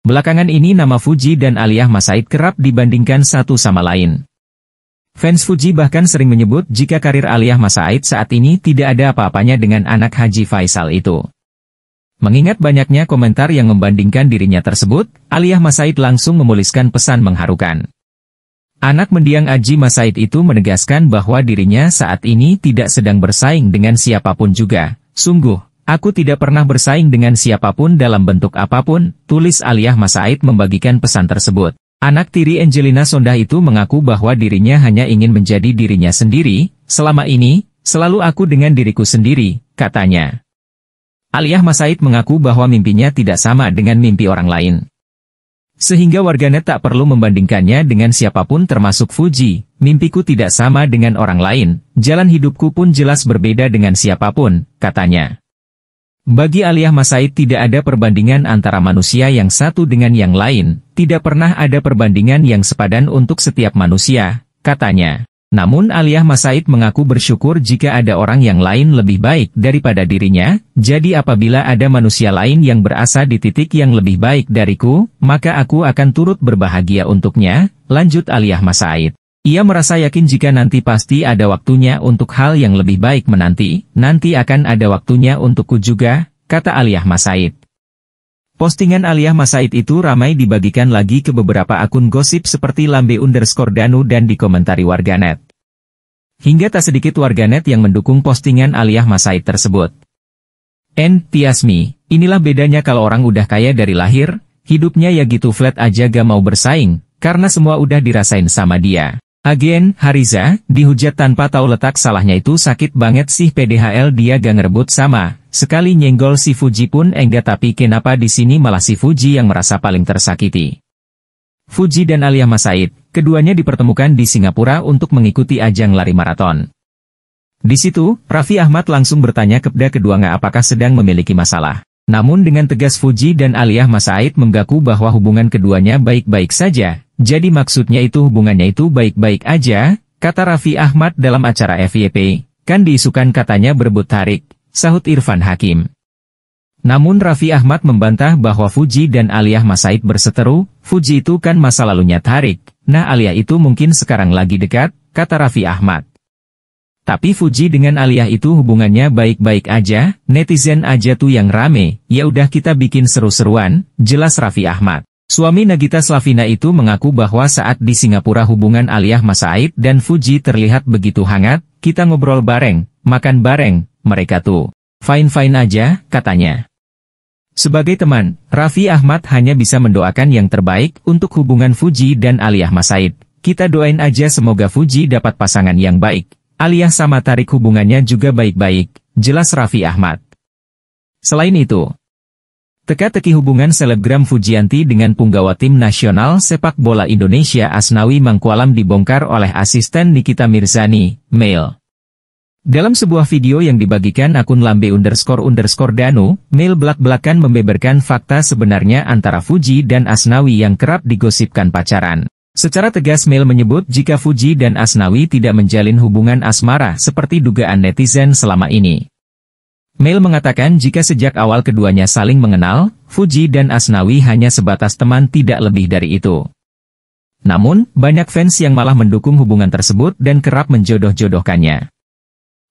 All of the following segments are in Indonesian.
Belakangan ini nama Fuji dan Aliyah Masaid kerap dibandingkan satu sama lain. Fans Fuji bahkan sering menyebut jika karir Aliyah Masaid saat ini tidak ada apa-apanya dengan anak Haji Faisal itu. Mengingat banyaknya komentar yang membandingkan dirinya tersebut, Aliyah Masaid langsung memuliskan pesan mengharukan. Anak mendiang Aji Masaid itu menegaskan bahwa dirinya saat ini tidak sedang bersaing dengan siapapun juga, sungguh, Aku tidak pernah bersaing dengan siapapun dalam bentuk apapun, tulis Aliyah Masaid membagikan pesan tersebut. Anak tiri Angelina Sonda itu mengaku bahwa dirinya hanya ingin menjadi dirinya sendiri, selama ini, selalu aku dengan diriku sendiri, katanya. Aliyah Masaid mengaku bahwa mimpinya tidak sama dengan mimpi orang lain. Sehingga warganet tak perlu membandingkannya dengan siapapun termasuk Fuji, mimpiku tidak sama dengan orang lain, jalan hidupku pun jelas berbeda dengan siapapun, katanya. Bagi Aliyah Masaid tidak ada perbandingan antara manusia yang satu dengan yang lain, tidak pernah ada perbandingan yang sepadan untuk setiap manusia, katanya. Namun Aliyah Masaid mengaku bersyukur jika ada orang yang lain lebih baik daripada dirinya, jadi apabila ada manusia lain yang berasa di titik yang lebih baik dariku, maka aku akan turut berbahagia untuknya, lanjut Aliyah Masaid. Ia merasa yakin jika nanti pasti ada waktunya untuk hal yang lebih baik menanti, nanti akan ada waktunya untukku juga, kata Aliyah Masaid. Postingan Aliyah Masaid itu ramai dibagikan lagi ke beberapa akun gosip seperti Lambe underscore Danu dan dikomentari warganet. Hingga tak sedikit warganet yang mendukung postingan Aliyah Masaid tersebut. N. Tiasmi, inilah bedanya kalau orang udah kaya dari lahir, hidupnya ya gitu flat aja gak mau bersaing, karena semua udah dirasain sama dia. Agen, Hariza, dihujat tanpa tahu letak salahnya itu sakit banget sih PDHL dia gak ngerebut sama. Sekali nyenggol si Fuji pun enggak tapi kenapa di sini malah si Fuji yang merasa paling tersakiti. Fuji dan Alia Masaid, keduanya dipertemukan di Singapura untuk mengikuti ajang lari maraton. Di situ, Raffi Ahmad langsung bertanya kepada kedua nggak apakah sedang memiliki masalah. Namun dengan tegas Fuji dan Aliyah Masaid menggaku bahwa hubungan keduanya baik-baik saja, jadi maksudnya itu hubungannya itu baik-baik aja, kata Raffi Ahmad dalam acara FYP, kan diisukan katanya berebut tarik, sahut Irfan Hakim. Namun Raffi Ahmad membantah bahwa Fuji dan Aliyah Masaid berseteru, Fuji itu kan masa lalunya tarik, nah Aliyah itu mungkin sekarang lagi dekat, kata Raffi Ahmad. Tapi Fuji dengan Aliyah itu hubungannya baik-baik aja, netizen aja tuh yang rame, ya udah kita bikin seru-seruan, jelas Raffi Ahmad. Suami Nagita Slavina itu mengaku bahwa saat di Singapura hubungan Aliyah Masaid dan Fuji terlihat begitu hangat, kita ngobrol bareng, makan bareng, mereka tuh. Fine-fine aja, katanya. Sebagai teman, Raffi Ahmad hanya bisa mendoakan yang terbaik untuk hubungan Fuji dan Aliyah Masaid. Kita doain aja semoga Fuji dapat pasangan yang baik. Aliyah sama tarik hubungannya juga baik-baik, jelas Raffi Ahmad. Selain itu, Teka-teki hubungan selebgram Fujianti dengan punggawa tim nasional sepak bola Indonesia Asnawi Mangkualam dibongkar oleh asisten Nikita Mirzani, Mail. Dalam sebuah video yang dibagikan akun lambe underscore underscore danu, Mail belak-belakan membeberkan fakta sebenarnya antara Fuji dan Asnawi yang kerap digosipkan pacaran. Secara tegas Mail menyebut jika Fuji dan Asnawi tidak menjalin hubungan asmara seperti dugaan netizen selama ini. Mail mengatakan jika sejak awal keduanya saling mengenal, Fuji dan Asnawi hanya sebatas teman tidak lebih dari itu. Namun, banyak fans yang malah mendukung hubungan tersebut dan kerap menjodoh-jodohkannya.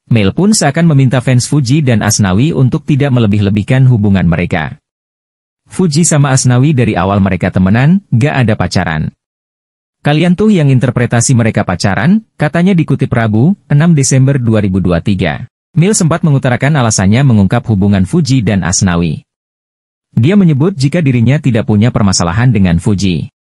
Mail pun seakan meminta fans Fuji dan Asnawi untuk tidak melebih-lebihkan hubungan mereka. Fuji sama Asnawi dari awal mereka temenan, gak ada pacaran. Kalian tuh yang interpretasi mereka pacaran, katanya dikutip Rabu, 6 Desember 2023. Mil sempat mengutarakan alasannya mengungkap hubungan Fuji dan Asnawi. Dia menyebut jika dirinya tidak punya permasalahan dengan Fuji.